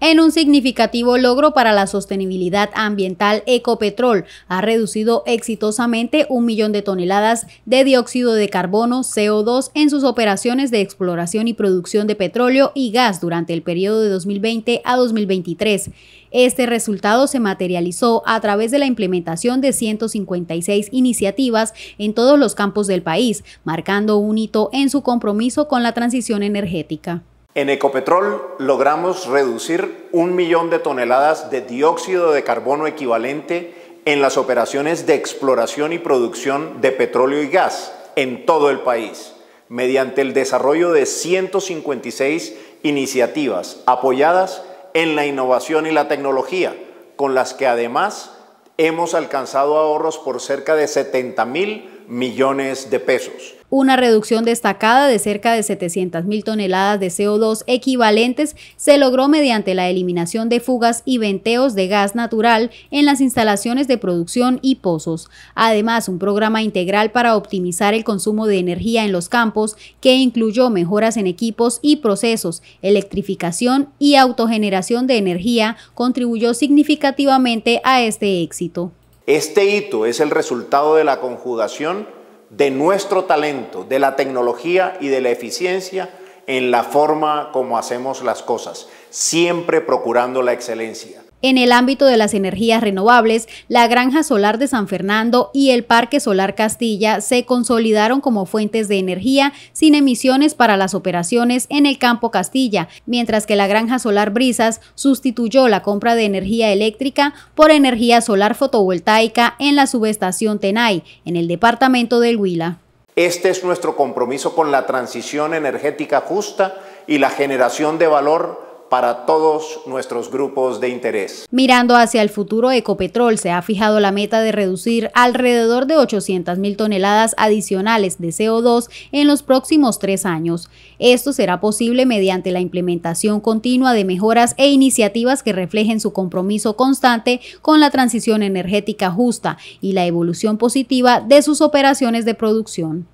en un significativo logro para la sostenibilidad ambiental, Ecopetrol ha reducido exitosamente un millón de toneladas de dióxido de carbono, CO2, en sus operaciones de exploración y producción de petróleo y gas durante el periodo de 2020 a 2023. Este resultado se materializó a través de la implementación de 156 iniciativas en todos los campos del país, marcando un hito en su compromiso con la transición energética. En Ecopetrol logramos reducir un millón de toneladas de dióxido de carbono equivalente en las operaciones de exploración y producción de petróleo y gas en todo el país, mediante el desarrollo de 156 iniciativas apoyadas en la innovación y la tecnología, con las que además hemos alcanzado ahorros por cerca de 70.000. mil millones de pesos. Una reducción destacada de cerca de 700 mil toneladas de CO2 equivalentes se logró mediante la eliminación de fugas y venteos de gas natural en las instalaciones de producción y pozos. Además, un programa integral para optimizar el consumo de energía en los campos que incluyó mejoras en equipos y procesos, electrificación y autogeneración de energía contribuyó significativamente a este éxito. Este hito es el resultado de la conjugación de nuestro talento, de la tecnología y de la eficiencia en la forma como hacemos las cosas, siempre procurando la excelencia. En el ámbito de las energías renovables, la Granja Solar de San Fernando y el Parque Solar Castilla se consolidaron como fuentes de energía sin emisiones para las operaciones en el campo Castilla, mientras que la Granja Solar Brisas sustituyó la compra de energía eléctrica por energía solar fotovoltaica en la subestación Tenay, en el departamento del Huila. Este es nuestro compromiso con la transición energética justa y la generación de valor para todos nuestros grupos de interés. Mirando hacia el futuro, Ecopetrol se ha fijado la meta de reducir alrededor de 800.000 toneladas adicionales de CO2 en los próximos tres años. Esto será posible mediante la implementación continua de mejoras e iniciativas que reflejen su compromiso constante con la transición energética justa y la evolución positiva de sus operaciones de producción.